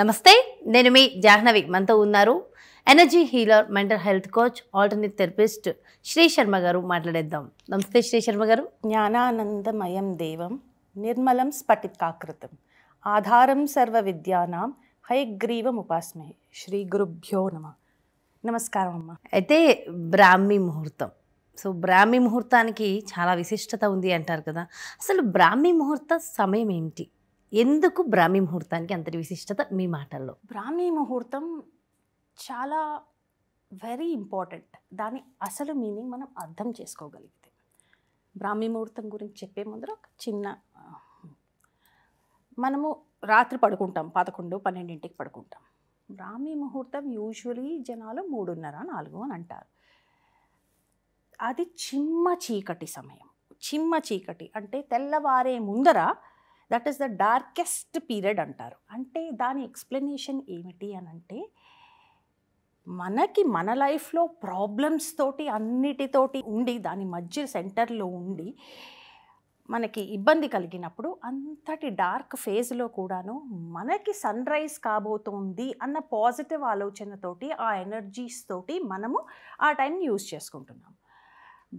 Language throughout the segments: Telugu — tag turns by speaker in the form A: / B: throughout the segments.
A: నమస్తే నేను మీ జాహ్నవి మనతో ఉన్నారు energy healer mental health coach alternate therapist Shri Sharma గారు మాట్లాడేద్దాం నమస్తే శ్రీ శర్మ గారు జ్ఞానానందమయం దేవం
B: నిర్మలం స్ఫటికాకృతం ఆధారం సర్వ విద్యానాం హైగ్రీవం
A: ఉపాస్మహి శ్రీ గురుభ్యో నమ నమస్కారం అమ్మ అయితే బ్రాహ్మీ ముహూర్తం సో బ్రాహ్మీ ముహూర్తానికి చాలా విశిష్టత ఉంది అంటారు కదా అసలు బ్రాహ్మీ ముహూర్త సమయం ఏమిటి ఎందుకు బ్రాహ్మీ ముహూర్తానికి అంతటి విశిష్టత మీ మాటల్లో
B: బ్రాహ్మీ ముహూర్తం చాలా వెరీ ఇంపార్టెంట్ దాని అసలు మీనింగ్ మనం అర్థం చేసుకోగలిగితే బ్రాహ్మీ ముహూర్తం గురించి చెప్పే ముందర ఒక చిన్న మనము రాత్రి పడుకుంటాం పదకొండు పన్నెండింటికి పడుకుంటాం బ్రాహ్మీ ముహూర్తం యూజువలీ జనాలు మూడున్నర నాలుగు అని అంటారు అది చిమ్మ చీకటి సమయం చిమ్మ చీకటి అంటే తెల్లవారే ముందర that is the darkest period అంటారు అంటే దాని ఎక్స్ప్లెనేషన్ ఏమిటి అని అంటే మనకి మన లైఫ్లో ప్రాబ్లమ్స్ తోటి అన్నిటితోటి ఉండి దాని మధ్య సెంటర్లో ఉండి మనకి ఇబ్బంది కలిగినప్పుడు అంతటి డార్క్ ఫేజ్లో కూడాను మనకి సన్ రైజ్ కాబోతోంది అన్న పాజిటివ్ ఆలోచనతోటి ఆ ఎనర్జీస్ తోటి మనము ఆ టైం యూజ్ చేసుకుంటున్నాం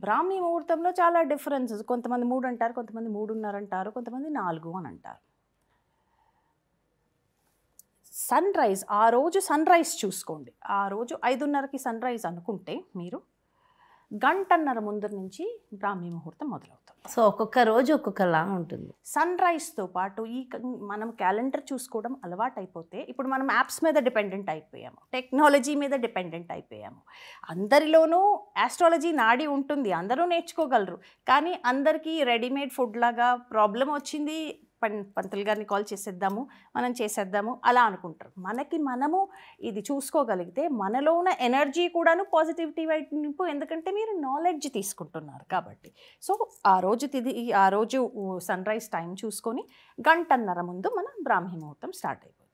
B: బ్రాహ్మీ ముహూర్తంలో చాలా డిఫరెన్సెస్ కొంతమంది మూడు అంటారు కొంతమంది మూడున్నర అంటారు కొంతమంది నాలుగు అని అంటారు సన్ రైజ్ ఆ
A: రోజు సన్ రైజ్
B: చూసుకోండి ఆ రోజు ఐదున్నరకి సన్ రైజ్ అనుకుంటే మీరు గంటన్నర ముందర నుంచి బ్రాహ్మీ ముహూర్తం మొదలవుతుంది
A: సో ఒక్కొక్క రోజు ఒక్కొక్కలా ఉంటుంది
B: సన్ రైజ్తో పాటు ఈ మనం క్యాలెండర్ చూసుకోవడం అలవాటైపోతే ఇప్పుడు మనం యాప్స్ మీద డిపెండెంట్ అయిపోయాము టెక్నాలజీ మీద డిపెండెంట్ అయిపోయాము అందరిలోనూ ఆస్ట్రాలజీ నాడి ఉంటుంది అందరూ నేర్చుకోగలరు కానీ అందరికీ రెడీమేడ్ ఫుడ్ లాగా ప్రాబ్లం వచ్చింది పంతులు గారిని కాల్ చేసేద్దాము మనం చేసేద్దాము అలా అనుకుంటారు మనకి మనము ఇది చూసుకోగలిగితే మనలో ఉన్న ఎనర్జీ కూడాను పాజిటివిటీ వైపు ఎందుకంటే మీరు నాలెడ్జ్ తీసుకుంటున్నారు కాబట్టి సో ఆ రోజు తిది ఆ రోజు సన్ రైజ్ టైం చూసుకొని గంటన్నర ముందు మన బ్రాహ్మీ ముహూర్తం స్టార్ట్ అయిపోతుంది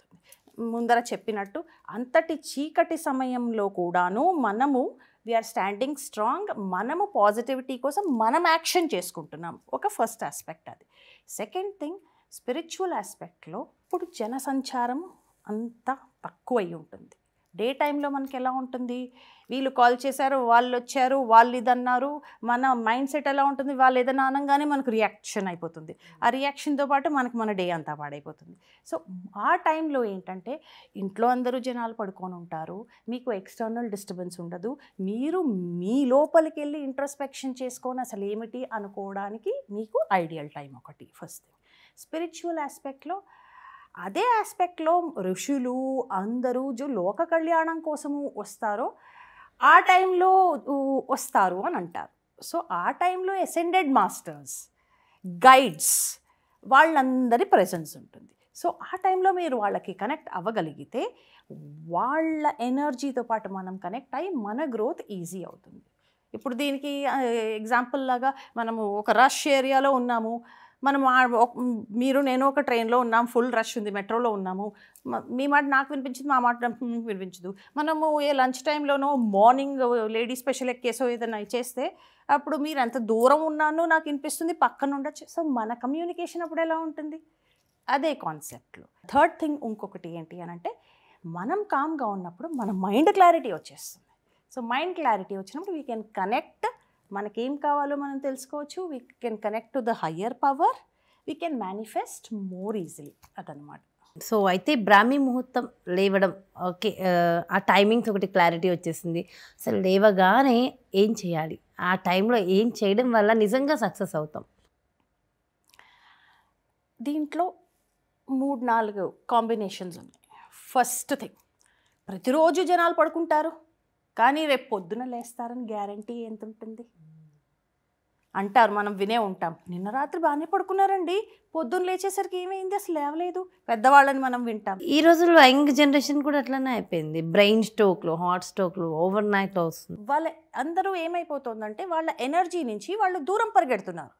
B: ముందర చెప్పినట్టు అంతటి చీకటి సమయంలో కూడాను మనము వీఆర్ స్టాండింగ్ స్ట్రాంగ్ మనము పాజిటివిటీ కోసం మనం యాక్షన్ చేసుకుంటున్నాం ఒక ఫస్ట్ ఆస్పెక్ట్ అది సెకండ్ థింగ్ స్పిరిచువల్ ఆస్పెక్ట్లో ఇప్పుడు జనసంచారం అంత తక్కువై ఉంటుంది డే టైంలో మనకి ఎలా ఉంటుంది వీళ్ళు కాల్ చేశారు వాళ్ళు వచ్చారు వాళ్ళు ఇదన్నారు మన మైండ్ సెట్ ఎలా ఉంటుంది వాళ్ళు ఏదైనా అనగానే మనకు రియాక్షన్ అయిపోతుంది ఆ రియాక్షన్తో పాటు మనకు మన డే అంతా పాడైపోతుంది సో ఆ టైంలో ఏంటంటే ఇంట్లో అందరూ జనాలు పడుకొని ఉంటారు మీకు ఎక్స్టర్నల్ డిస్టర్బెన్స్ ఉండదు మీరు మీ లోపలికి వెళ్ళి ఇంట్రస్పెక్షన్ చేసుకొని అసలు ఏమిటి అనుకోవడానికి మీకు ఐడియల్ టైం ఒకటి ఫస్ట్ థింగ్ స్పిరిచువల్ ఆస్పెక్ట్లో అదే ఆస్పెక్ట్లో ఋషులు అందరూ జో లోక కళ్యాణం కోసము వస్తారో ఆ టైంలో వస్తారు అని అంటారు సో ఆ టైంలో ఎసెండెడ్ మాస్టర్స్ గైడ్స్ వాళ్ళందరి ప్రజెన్స్ ఉంటుంది సో ఆ టైంలో మీరు వాళ్ళకి కనెక్ట్ అవ్వగలిగితే వాళ్ళ ఎనర్జీతో పాటు మనం కనెక్ట్ అయ్యి మన గ్రోత్ ఈజీ అవుతుంది ఇప్పుడు దీనికి ఎగ్జాంపుల్ లాగా మనము ఒక రష్ ఏరియాలో ఉన్నాము మనం మీరు నేను ఒక ట్రైన్లో ఉన్నాం ఫుల్ రష్ ఉంది మెట్రోలో ఉన్నాము మీ మాట నాకు వినిపించింది మా మాట వినిపించదు మనము ఏ లంచ్ టైంలోనో మార్నింగ్ లేడీ స్పెషల్ ఎక్కేసో ఏదైనా చేస్తే అప్పుడు మీరు ఎంత దూరం ఉన్నానో నాకు వినిపిస్తుంది పక్కన ఉండొచ్చు సో మన కమ్యూనికేషన్ అప్పుడు ఎలా ఉంటుంది అదే కాన్సెప్ట్లో థర్డ్ థింగ్ ఇంకొకటి ఏంటి అని అంటే మనం కామ్గా ఉన్నప్పుడు మన మైండ్ క్లారిటీ వచ్చేస్తుంది సో మైండ్ క్లారిటీ వచ్చినప్పుడు వీ కెన్ కనెక్ట్ మనకేం కావాలో మనం తెలుసుకోవచ్చు we can connect to the higher power we can manifest more easily అదనమాట
A: సో అయితే బ్రాహ్మీ ముహూర్తం లేవడం ఓకే ఆ టైమింగ్స్ ఒకటి క్లారిటీ వచ్చేసింది అసలు లేవగానే ఏం చేయాలి ఆ టైంలో ఏం చేయడం వల్ల నిజంగా సక్సెస్ అవుతాం
B: దీంట్లో మూడు నాలుగు కాంబినేషన్స్ ఉన్నాయి ఫస్ట్ థింగ్ ప్రతిరోజు జనాలు పడుకుంటారు కానీ రేపు పొద్దున లేస్తారని గ్యారంటీ ఎంత ఉంటుంది అంటారు మనం వినే ఉంటాం నిన్న రాత్రి బాగానే పడుకున్నారండి పొద్దున్న లేచేసరికి ఏమైంది అసలు లేవలేదు పెద్దవాళ్ళని మనం వింటాం ఈ రోజుల్లో యంగ్
A: జనరేషన్ కూడా అట్లానే అయిపోయింది బ్రెయిన్ స్ట్రోక్లు హాట్ స్ట్రోక్లు ఓవర్ నైట్ వస్తుంది
B: వాళ్ళ అందరూ ఏమైపోతుందంటే వాళ్ళ ఎనర్జీ నుంచి వాళ్ళు దూరం పరిగెడుతున్నారు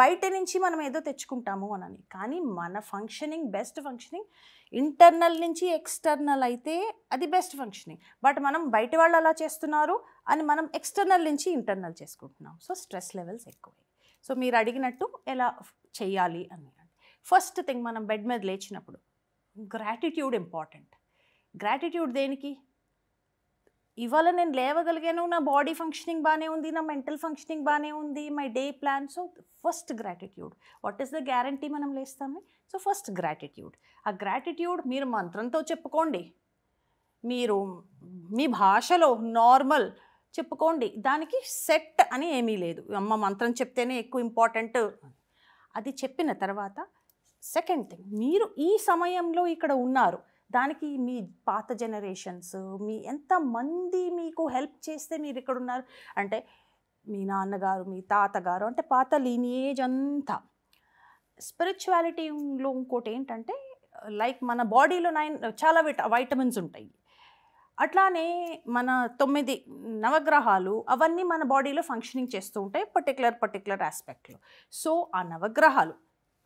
B: బయట నుంచి మనం ఏదో తెచ్చుకుంటాము అనని కానీ మన ఫంక్షనింగ్ బెస్ట్ ఫంక్షనింగ్ ఇంటర్నల్ నుంచి ఎక్స్టర్నల్ అయితే అది బెస్ట్ ఫంక్షనింగ్ బట్ మనం బయట వాళ్ళు అలా చేస్తున్నారు అని మనం ఎక్స్టర్నల్ నుంచి ఇంటర్నల్ చేసుకుంటున్నాం సో స్ట్రెస్ లెవెల్స్ ఎక్కువ సో మీరు అడిగినట్టు ఎలా చేయాలి అని ఫస్ట్ థింగ్ మనం బెడ్ మీద లేచినప్పుడు గ్రాటిట్యూడ్ ఇంపార్టెంట్ గ్రాటిట్యూడ్ దేనికి ఇవాళ నేను లేవగలిగాను నా బాడీ ఫంక్షనింగ్ బాగానే ఉంది నా మెంటల్ ఫంక్షనింగ్ బాగానే ఉంది my day plan so first gratitude what is the guarantee మనం లేస్తామే సో ఫస్ట్ గ్రాటిట్యూడ్ ఆ గ్రాటిట్యూడ్ మీరు మంత్రంతో చెప్పుకోండి మీరు మీ భాషలో నార్మల్ చెప్పుకోండి దానికి సెట్ అని ఏమీ లేదు అమ్మ మంత్రం చెప్తేనే ఎక్కువ ఇంపార్టెంట్ అది చెప్పిన తర్వాత సెకండ్ థింగ్ మీరు ఈ సమయంలో ఇక్కడ ఉన్నారు దానికి మీ పాత జనరేషన్స్ మీ ఎంతమంది మీకు హెల్ప్ చేస్తే మీరు ఇక్కడ ఉన్నారు అంటే మీ నాన్నగారు మీ తాతగారు అంటే పాత లీనియేజ్ అంతా స్పిరిచువాలిటీలో ఇంకోటి ఏంటంటే లైక్ మన బాడీలో నైన్ చాలా విట వైటమిన్స్ ఉంటాయి అట్లానే మన తొమ్మిది నవగ్రహాలు అవన్నీ మన బాడీలో ఫంక్షనింగ్ చేస్తూ ఉంటాయి పర్టికులర్ పర్టికులర్ ఆస్పెక్ట్లో సో ఆ నవగ్రహాలు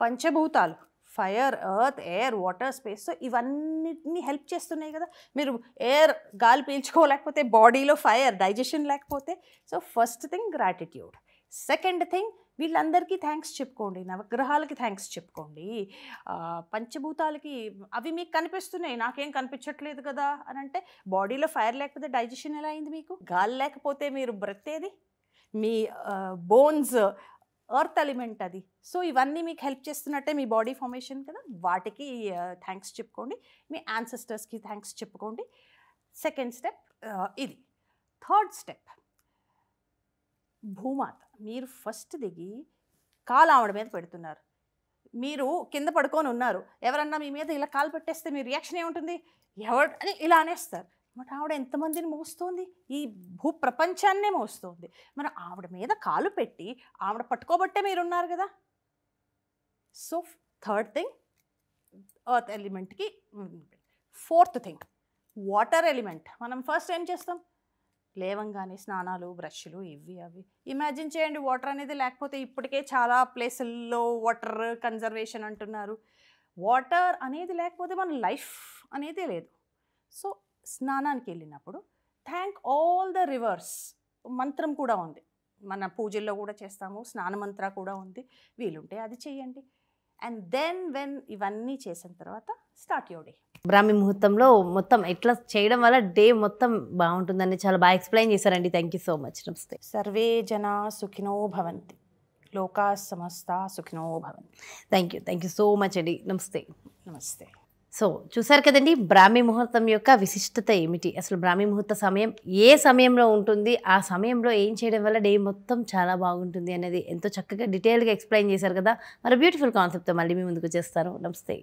B: పంచభూతాలు fire earth air water space so ఇవన్నిటిని హెల్ప్ చేస్తున్నాయి కదా మీరు ఎయిర్ గాలి పీల్చుకోలేకపోతే బాడీలో ఫైర్ డైజెషన్ లేకపోతే so first thing gratitude second thing వీళ్ళందరికీ థ్యాంక్స్ చెప్పుకోండి నవగ్రహాలకి థ్యాంక్స్ చెప్పుకోండి పంచభూతాలకి అవి మీకు కనిపిస్తున్నాయి నాకేం కనిపించట్లేదు కదా అని అంటే బాడీలో ఫైర్ లేకపోతే డైజెషన్ ఎలా అయింది మీకు గాలి లేకపోతే మీరు బ్రతేది మీ బోన్స్ ఎర్త్ ఎలిమెంట్ అది సో ఇవన్నీ మీకు హెల్ప్ చేస్తున్నట్టే మీ బాడీ ఫార్మేషన్ కదా వాటికి థ్యాంక్స్ చెప్పుకోండి మీ యాన్సెస్టర్స్కి థ్యాంక్స్ చెప్పుకోండి సెకండ్ స్టెప్ ఇది థర్డ్ స్టెప్ భూమాత మీరు ఫస్ట్ దిగి కాలు ఆవిడ మీద పెడుతున్నారు మీరు కింద పడుకొని ఉన్నారు ఎవరన్నా మీ మీద ఇలా కాలు పెట్టేస్తే మీ రియాక్షన్ ఏముంటుంది ఎవరు అని ఇలా అనేస్తారు మరి ఆవిడ ఎంతమందిని మోస్తోంది ఈ భూ ప్రపంచాన్నే మోస్తోంది మరి ఆవిడ మీద కాలు పెట్టి ఆవిడ పట్టుకోబట్టే మీరున్నారు కదా సో థర్డ్ థింగ్ ఎర్త్ ఎలిమెంట్కి ఫోర్త్ థింగ్ వాటర్ ఎలిమెంట్ మనం ఫస్ట్ ఏం చేస్తాం లేవంగానే స్నానాలు బ్రష్లు ఇవి అవి ఇమాజిన్ చేయండి వాటర్ అనేది లేకపోతే ఇప్పటికే చాలా ప్లేసుల్లో వాటర్ కన్జర్వేషన్ అంటున్నారు వాటర్ అనేది లేకపోతే మన లైఫ్ అనేది లేదు సో స్నానానికి వెళ్ళినప్పుడు థ్యాంక్ ఆల్ ద రివర్స్ మంత్రం కూడా ఉంది మన పూజల్లో కూడా చేస్తాము స్నాన మంత్ర కూడా ఉంది వీలుంటే అది చేయండి అండ్ దెన్ వెన్ ఇవన్నీ చేసిన తర్వాత స్టార్ట్ యువర్ డే
A: బ్రాహ్మీ ముహూర్తంలో మొత్తం ఎట్లా చేయడం వల్ల డే మొత్తం బాగుంటుందని చాలా బాగా ఎక్స్ప్లెయిన్ చేశారండి థ్యాంక్ యూ సో మచ్ నమస్తే సర్వే జన సుఖినో భవంతి లోకా సమస్త సుఖినో భవంతి thank you thank you so much అండి నమస్తే నమస్తే సో చూసారు కదండి బ్రాహ్మీ ముహూర్తం యొక్క విశిష్టత ఏమిటి అసలు బ్రాహ్మీ ముహూర్త సమయం ఏ సమయంలో ఉంటుంది ఆ సమయంలో ఏం చేయడం వల్ల డే మొత్తం చాలా బాగుంటుంది అనేది ఎంతో చక్కగా డీటెయిల్గా ఎక్స్ప్లెయిన్ చేశారు కదా మరి బ్యూటిఫుల్ కాన్సెప్ట్తో మళ్ళీ మీ ముందుకు చేస్తారు నమస్తే